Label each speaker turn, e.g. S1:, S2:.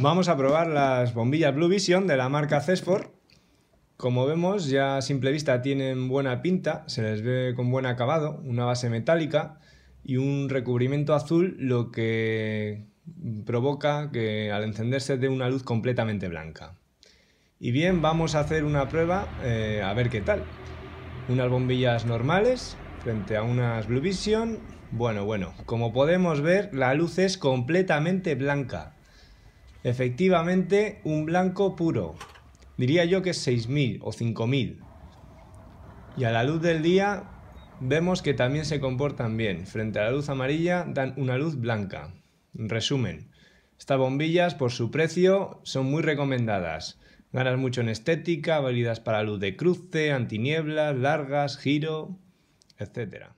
S1: Vamos a probar las bombillas Blue Vision de la marca Cesfor.
S2: Como vemos, ya a simple vista tienen buena pinta, se les ve con buen acabado, una base metálica y un recubrimiento azul, lo que provoca que al encenderse dé una luz completamente blanca. Y bien, vamos a hacer una prueba eh, a ver qué tal. Unas bombillas normales frente a unas Blue Vision. Bueno, bueno, como podemos ver, la luz es completamente blanca. Efectivamente, un blanco puro. Diría yo que es 6.000 o 5.000. Y a la luz del día vemos que también se comportan bien. Frente a la luz amarilla dan una luz blanca. En Resumen, estas bombillas por su precio son muy recomendadas. Ganas mucho en estética,
S1: válidas para luz de cruce, antinieblas, largas, giro, etcétera.